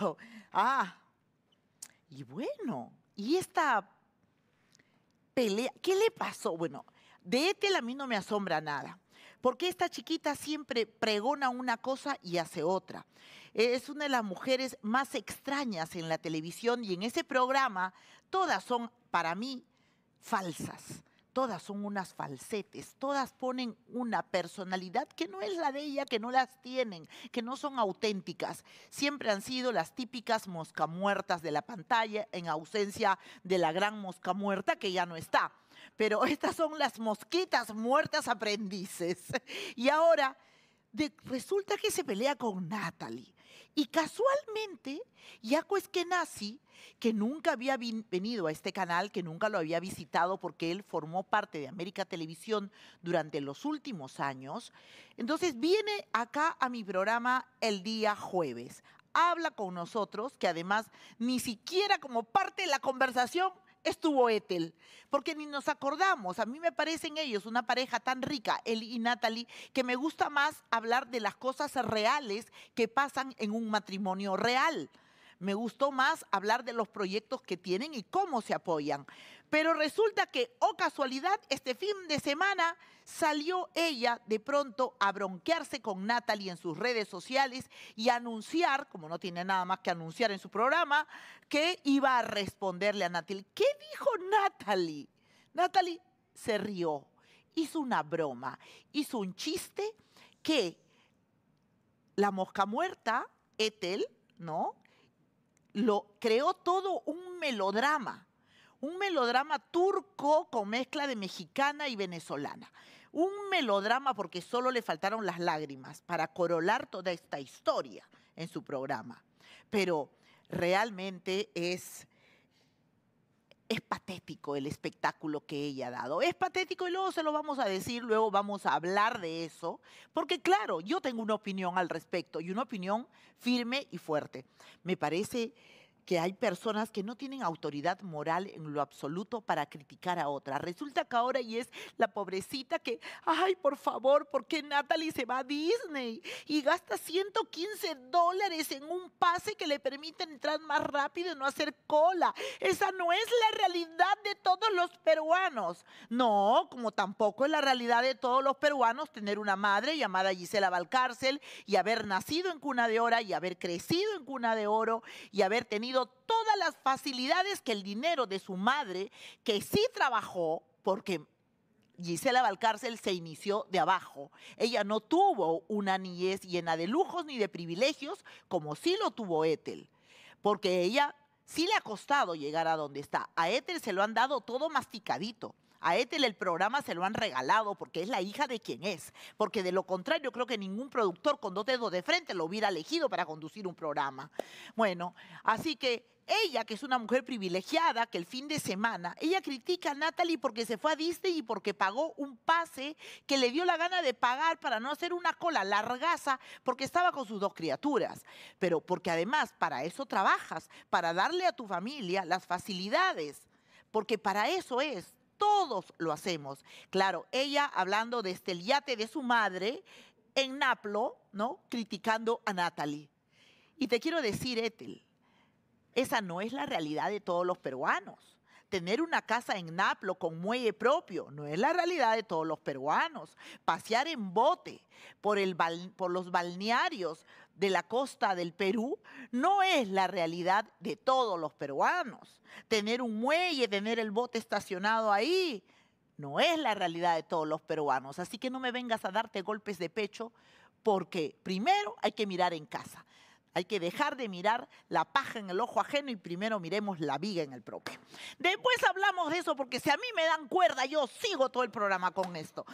Ah, y bueno, y esta pelea, ¿qué le pasó? Bueno, de Ethel a mí no me asombra nada. Porque esta chiquita siempre pregona una cosa y hace otra. Es una de las mujeres más extrañas en la televisión y en ese programa todas son, para mí, falsas todas son unas falsetes, todas ponen una personalidad que no es la de ella, que no las tienen, que no son auténticas. Siempre han sido las típicas mosca muertas de la pantalla en ausencia de la gran mosca muerta que ya no está. Pero estas son las mosquitas muertas aprendices. Y ahora resulta que se pelea con Natalie. Y casualmente, Yaco Eskenazi, que nunca había venido a este canal, que nunca lo había visitado porque él formó parte de América Televisión durante los últimos años, entonces viene acá a mi programa el día jueves. Habla con nosotros, que además ni siquiera como parte de la conversación estuvo Ethel, porque ni nos acordamos. A mí me parecen ellos una pareja tan rica, él y Natalie, que me gusta más hablar de las cosas reales que pasan en un matrimonio real. Me gustó más hablar de los proyectos que tienen y cómo se apoyan. Pero resulta que, oh casualidad, este fin de semana salió ella de pronto a bronquearse con Natalie en sus redes sociales y anunciar, como no tiene nada más que anunciar en su programa, que iba a responderle a Natalie. ¿Qué dijo Natalie? Natalie se rió, hizo una broma, hizo un chiste que la mosca muerta, Ethel, ¿no? lo creó todo un melodrama, un melodrama turco con mezcla de mexicana y venezolana. Un melodrama porque solo le faltaron las lágrimas para corolar toda esta historia en su programa. Pero realmente es patético el espectáculo que ella ha dado. Es patético y luego se lo vamos a decir, luego vamos a hablar de eso, porque claro, yo tengo una opinión al respecto y una opinión firme y fuerte. Me parece que hay personas que no tienen autoridad moral en lo absoluto para criticar a otra. Resulta que ahora y es la pobrecita que, ay, por favor, ¿por qué Natalie se va a Disney y gasta 115 dólares en un pase que le permite entrar más rápido y no hacer cola? Esa no es la realidad de todos los peruanos. No, como tampoco es la realidad de todos los peruanos tener una madre llamada Gisela Valcárcel y haber nacido en cuna de Oro y haber crecido en cuna de oro y haber tenido todas las facilidades que el dinero de su madre, que sí trabajó, porque Gisela Valcárcel se inició de abajo. Ella no tuvo una niñez llena de lujos ni de privilegios como sí lo tuvo Ethel, porque ella sí le ha costado llegar a donde está. A Ethel se lo han dado todo masticadito. A Ethel el programa se lo han regalado porque es la hija de quien es. Porque de lo contrario, creo que ningún productor con dos dedos de frente lo hubiera elegido para conducir un programa. Bueno, así que ella, que es una mujer privilegiada, que el fin de semana, ella critica a Natalie porque se fue a Disney y porque pagó un pase que le dio la gana de pagar para no hacer una cola largaza porque estaba con sus dos criaturas. Pero porque además para eso trabajas, para darle a tu familia las facilidades, porque para eso es. Todos lo hacemos. Claro, ella hablando de el yate de su madre en Naplo, ¿no? Criticando a Natalie. Y te quiero decir, Ethel, esa no es la realidad de todos los peruanos. Tener una casa en Naplo con muelle propio no es la realidad de todos los peruanos. Pasear en bote por los balnearios de la costa del Perú no es la realidad de todos los peruanos. Tener un muelle, tener el bote estacionado ahí, no es la realidad de todos los peruanos. Así que no me vengas a darte golpes de pecho porque primero hay que mirar en casa. Hay que dejar de mirar la paja en el ojo ajeno y primero miremos la viga en el propio. Después hablamos de eso porque si a mí me dan cuerda, yo sigo todo el programa con esto.